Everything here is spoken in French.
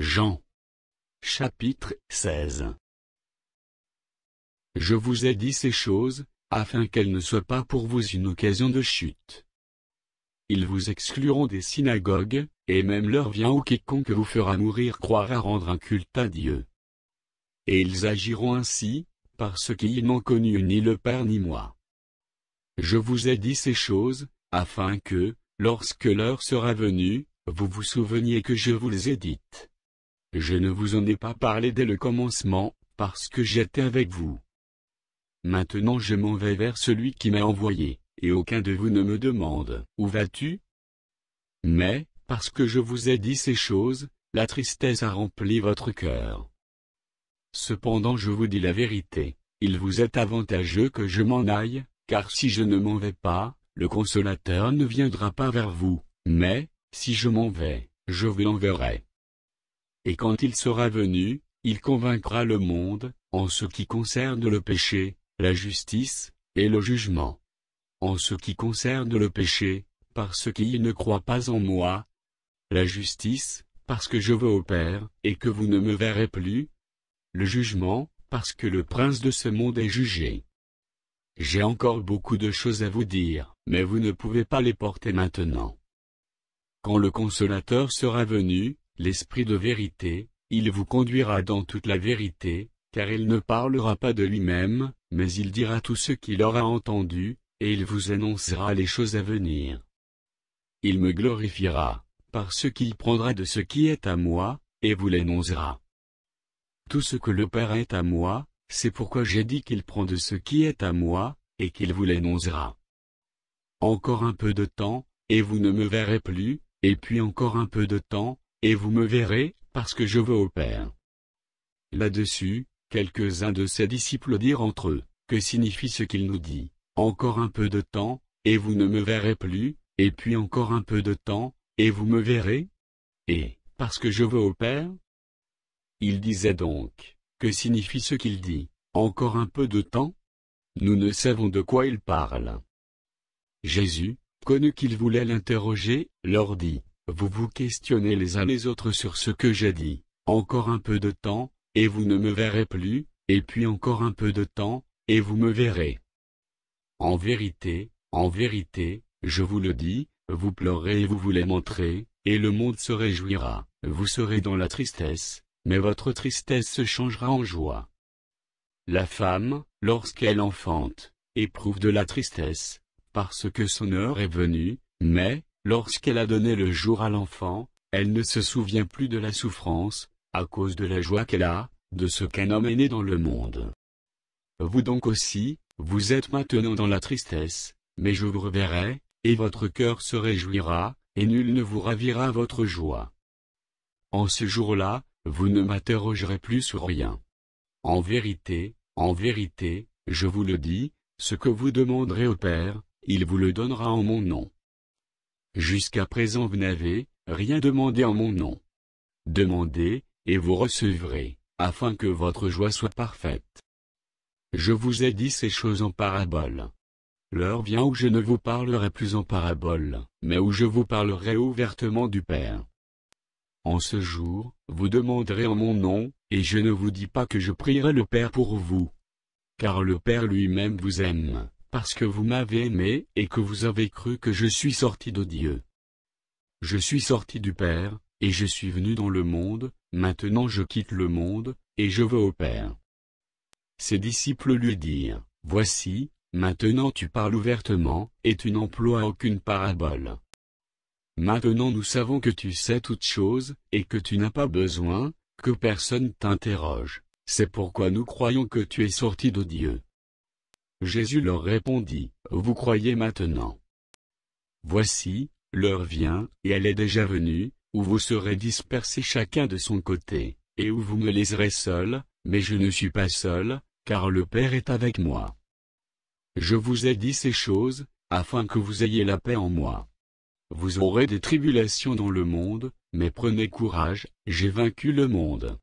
Jean. Chapitre 16 Je vous ai dit ces choses, afin qu'elles ne soient pas pour vous une occasion de chute. Ils vous excluront des synagogues, et même leur vient ou quiconque vous fera mourir croira rendre un culte à Dieu. Et ils agiront ainsi, parce qu'ils n'ont connu ni le Père ni moi. Je vous ai dit ces choses, afin que, lorsque l'heure sera venue, vous vous souveniez que je vous les ai dites. Je ne vous en ai pas parlé dès le commencement, parce que j'étais avec vous. Maintenant je m'en vais vers celui qui m'a envoyé, et aucun de vous ne me demande, où vas-tu Mais, parce que je vous ai dit ces choses, la tristesse a rempli votre cœur. Cependant je vous dis la vérité, il vous est avantageux que je m'en aille, car si je ne m'en vais pas, le consolateur ne viendra pas vers vous, mais, si je m'en vais, je vous enverrai et quand il sera venu, il convaincra le monde, en ce qui concerne le péché, la justice, et le jugement. En ce qui concerne le péché, parce qu'il ne croit pas en moi, la justice, parce que je veux au Père, et que vous ne me verrez plus, le jugement, parce que le prince de ce monde est jugé. J'ai encore beaucoup de choses à vous dire, mais vous ne pouvez pas les porter maintenant. Quand le consolateur sera venu, l'Esprit de vérité, il vous conduira dans toute la vérité, car il ne parlera pas de lui-même, mais il dira tout ce qu'il aura entendu, et il vous annoncera les choses à venir. Il me glorifiera, parce qu'il prendra de ce qui est à moi, et vous l'annoncera. Tout ce que le Père est à moi, c'est pourquoi j'ai dit qu'il prend de ce qui est à moi, et qu'il vous l'annoncera. Encore un peu de temps, et vous ne me verrez plus, et puis encore un peu de temps, et vous me verrez, parce que je veux au Père. Là-dessus, quelques-uns de ses disciples dirent entre eux, que signifie ce qu'il nous dit, encore un peu de temps, et vous ne me verrez plus, et puis encore un peu de temps, et vous me verrez Et, parce que je veux au Père Il disait donc, que signifie ce qu'il dit, encore un peu de temps Nous ne savons de quoi il parle. Jésus, connu qu'il voulait l'interroger, leur dit, vous vous questionnez les uns les autres sur ce que j'ai dit. Encore un peu de temps, et vous ne me verrez plus, et puis encore un peu de temps, et vous me verrez. En vérité, en vérité, je vous le dis, vous pleurez et vous voulez montrer, et le monde se réjouira. Vous serez dans la tristesse, mais votre tristesse se changera en joie. La femme, lorsqu'elle enfante, éprouve de la tristesse, parce que son heure est venue, mais, Lorsqu'elle a donné le jour à l'enfant, elle ne se souvient plus de la souffrance, à cause de la joie qu'elle a, de ce qu'un homme est né dans le monde. Vous donc aussi, vous êtes maintenant dans la tristesse, mais je vous reverrai, et votre cœur se réjouira, et nul ne vous ravira votre joie. En ce jour-là, vous ne m'interrogerez plus sur rien. En vérité, en vérité, je vous le dis, ce que vous demanderez au Père, il vous le donnera en mon nom. Jusqu'à présent vous n'avez rien demandé en mon nom. Demandez, et vous recevrez, afin que votre joie soit parfaite. Je vous ai dit ces choses en parabole. L'heure vient où je ne vous parlerai plus en parabole, mais où je vous parlerai ouvertement du Père. En ce jour, vous demanderez en mon nom, et je ne vous dis pas que je prierai le Père pour vous. Car le Père lui-même vous aime parce que vous m'avez aimé et que vous avez cru que je suis sorti de Dieu. Je suis sorti du Père, et je suis venu dans le monde, maintenant je quitte le monde, et je veux au Père. Ses disciples lui dirent, Voici, maintenant tu parles ouvertement, et tu n'emploies aucune parabole. Maintenant nous savons que tu sais toutes choses, et que tu n'as pas besoin, que personne t'interroge. C'est pourquoi nous croyons que tu es sorti de Dieu. Jésus leur répondit, Vous croyez maintenant. Voici, l'heure vient, et elle est déjà venue, où vous serez dispersés chacun de son côté, et où vous me laisserez seul, mais je ne suis pas seul, car le Père est avec moi. Je vous ai dit ces choses, afin que vous ayez la paix en moi. Vous aurez des tribulations dans le monde, mais prenez courage, j'ai vaincu le monde.